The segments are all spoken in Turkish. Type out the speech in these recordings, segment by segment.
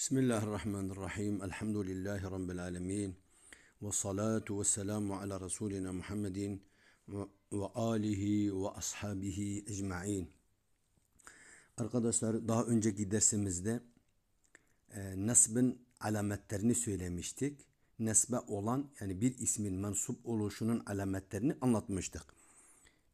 Bismillahirrahmanirrahim. Elhamdülillahi Rabbil alemin. Ve salatu ve selamu ala Resulina Muhammedin ve alihi ve ashabihi ecma'in. Arkadaşlar daha önceki dersimizde e, alametlerini söylemiştik. Nesbe olan yani bir ismin mensup oluşunun alametlerini anlatmıştık.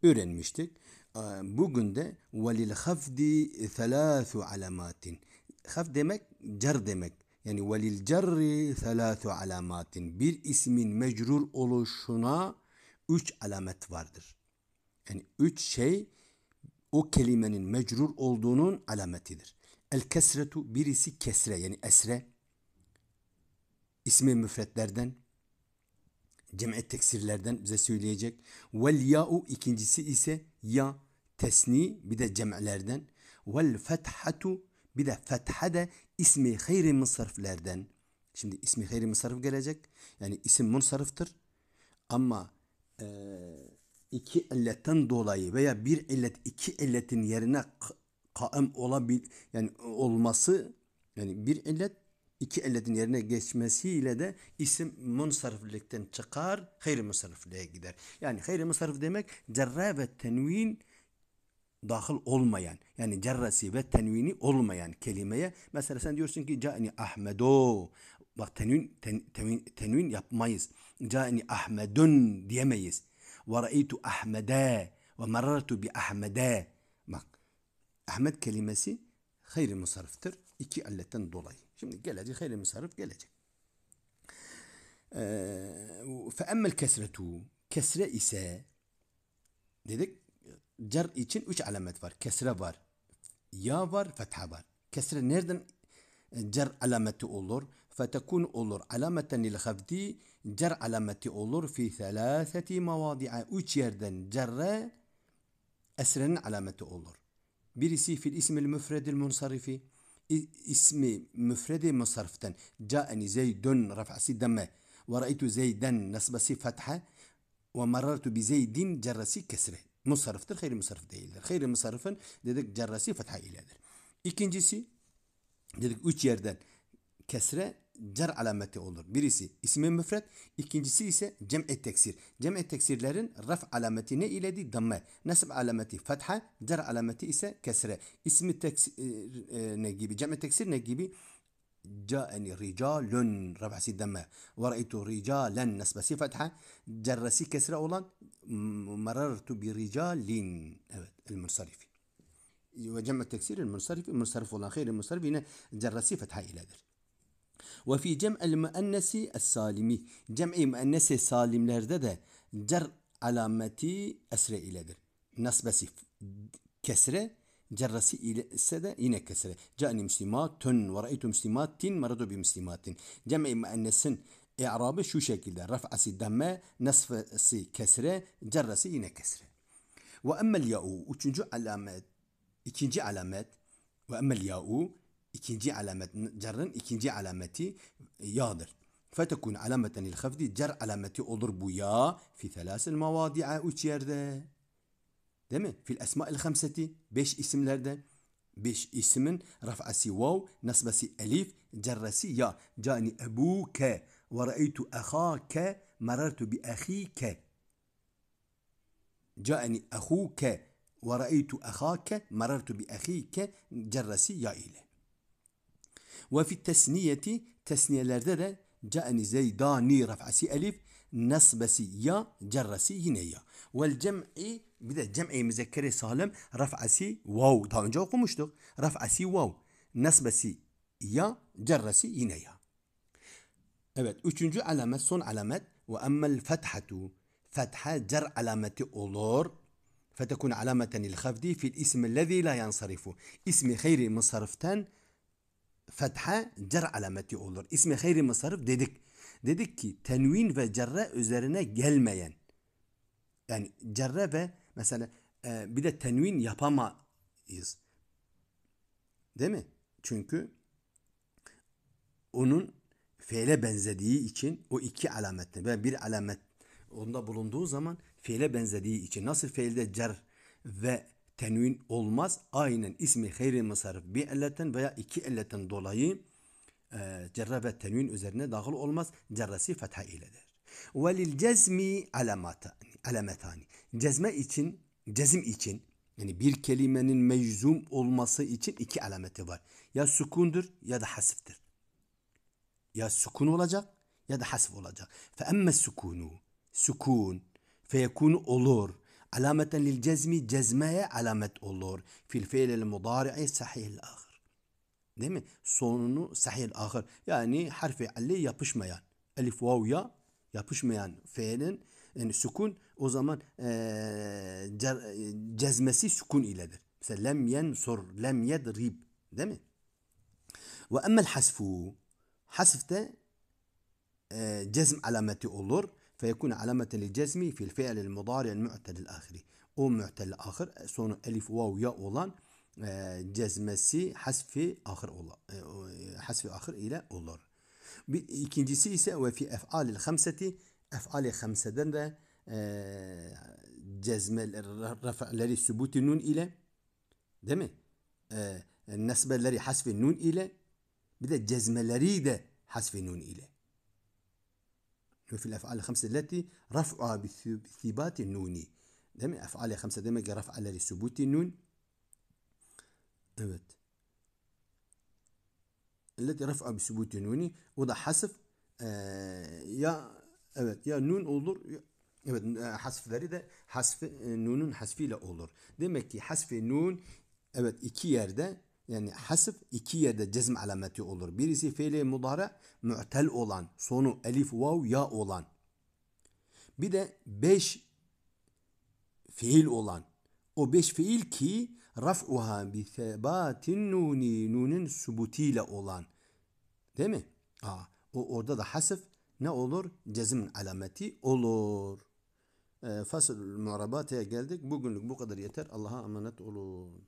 Öğrenmiştik. E, bugün de velil hafdi thelâthu alamatin. Haf demek cer demek. Yani velil cerri selâthu alamatin. Bir ismin mecrur oluşuna üç alamet vardır. Yani üç şey o kelimenin mecrur olduğunun alametidir. El kesretu birisi kesre yani esre. İsmi müfretlerden cem'e teksirlerden bize söyleyecek. Vel ya'u ikincisi ise ya tesni bir de cem'lerden. Vel fethatu bir de fetha de ismi hayri musariflerden. Şimdi ismi hayri musarif gelecek. Yani isim musarıftır. Ama e, iki illetten dolayı veya bir illet iki illetin yerine kaim olabil yani olması yani bir illet iki elletin yerine geçmesiyle de isim munsariflikten çıkar, hayri munsarifliğe gider. Yani hayri munsarif demek cerre ve tenvin dahil olmayan yani cerresi ve tenvini olmayan kelimeye mesela sen diyorsun ki cani Ahmedo bak tenvin, ten, tenvin, tenvin yapmayız cani Ahmedun diyemeyiz ve ra'eytu Ahmede ve marartu bi Ahmede bak Ahmet kelimesi hayri musarrıftır iki illetten dolayı şimdi gelecek hayri musarrıf gelecek ee, fe emmel kesretu kesre ise dedik جر için وش علامة فار Kesre فار يا فار فتحة فار Kesre nereden جر علامة olur فتكون olur علامة الخفدي جر علامة olur في ثلاثة مواضع وش يردن جر أسرن علامة olur birisi في الاسم المفرد المنصرف اسم مفرد مصرفتن جاءني زيد رفع دمه ورأيت زيدا نصب سي فتحة ومررت بزيد جر سي كسره musarrıftır, hayri musarrıf değildir. Hayri musarrıfın dedik cerrasi fetha iledir. İkincisi dedik üç yerden kesre cer alameti olur. Birisi ismi müfret, ikincisi ise cem'e teksir. Cem'e teksirlerin raf alameti ne iledi? Damme. Nasb alameti fetha, cer alameti ise kesre. İsmi teksir e, e ne gibi? Cem'e teksir ne gibi? جاءني رجال رفع سي دمه ورأيت رجالا نسبة سي فتحة جر سي كسرة أولا مررت برجال المنصرف وجمع التكسير المنصرف المنصرف ولا خير المنصرف هنا جر سي فتحة إلى ذلك وفي جمع المؤنس السالمي جمع مؤنث سالم ده جر علامتي أسرة إلى ذلك نسبة سي كسرة جرس إلى السدى إن كسر جاءني مسلمات ورأيت مسلمات مرضوا بمسلمات جمع أن السن إعرابه شو شكل رفع سدما نصف سي كسرة جرس إن كسر وأما الياء وتنجو علامات ikinci علامات وأما الياء ikinci علامات جر ikinci علامتي يادر فتكون علامة الخفض جر علامة أضرب يا في ثلاث المواضيع أتيرده Değil mi? Fil esma el hamseti. Beş isimlerde. Beş ismin raf'asi vav, nasbasi elif, cerresi ya. Cani ebuke ve ra'eytu ahake marartu bi ahike. Cani ahuke ve ra'eytu ahake marartu bi ahike cerresi ya ile. Ve fi tesniyeti tesniyelerde de cani zeydani raf'ası elif, نصبسية جرسي هنايا والجمع بدا جمع مذكر سالم رفع سي واو طبعا جو قمشتغ رفع سي واو نصبسي يا جرسي هنايا Evet, üçüncü علامات صون علامات واما الفتحة فتحة جر علامة alameti فتكون علامة الخفض في الاسم الذي لا ينصرف اسم خير منصرفتان فتحة جر علامة اولور اسم خير منصرف ديدك dedik ki tenvin ve cerre üzerine gelmeyen yani cerre ve mesela e, bir de tenvin yapamayız. Değil mi? Çünkü onun fiile benzediği için o iki alametini ve bir alamet onda bulunduğu zaman fiile benzediği için nasıl fiilde cer ve tenvin olmaz aynen ismi hayri musarrif bir elleten veya iki elleten dolayı e, cerre ve tenvin üzerine dahil olmaz. Cerresi fetha iledir. Ve lil cezmi alametani. Cezme için, cezim için yani bir kelimenin meczum olması için iki alameti var. Ya sukundur ya da hasiftir. Ya sukun olacak ya da hasf olacak. Fe emme sukunu. Sukun. Feyekunu olur. Alameten lil cezmi cezmeye alamet olur. Fil fiilil mudari'i sahihil ahir. Değil mi? Sonunu sahil ahır. Yani harfi alli yapışmayan. Elif vav ya yapışmayan fiilin yani sükun o zaman e, cer, cezmesi sükun iledir. Mesela lem yensur, lem yedrib. Değil mi? Ve emmel hasfu. Hasfte e, cezm alameti olur. فيكون علامة للجزم في الفعل المضارع المعتل الآخري. أو mu'tel آخر sonu elif vav ya olan cezmesi hasfi ahır ola, hasfi ahır ile olur. Bir, ikincisi ise ve fi ef'alil hamseti ef'ali hamseden de e, cezme rafaleri sübuti nun ile değil mi? E, nesbeleri hasfi nun ile bir de cezmeleri de hasfi nun ile. وفي الأفعال الخمسة التي رفعها بثبات النون دم أفعال خمسة دم رفع للثبوت النون Evet. التي رفع بثبوت نوني o da hasf e, ya evet ya nun olur evet e, hasfleri de hasf e, nunun hasfiyle olur. Demek ki hasfi nun evet iki yerde yani hasf iki yerde cezm alameti olur. Birisi fiili mudara mu'tel olan, sonu elif vav ya olan. Bir de beş fiil olan. O beş fiil ki raf'uha bi sebatin nuni nunun subutiyle olan değil mi? Aa, o orada da hasf ne olur? Cezmin alameti olur. E, fasıl mu'rabataya geldik. Bugünlük bu kadar yeter. Allah'a emanet olun.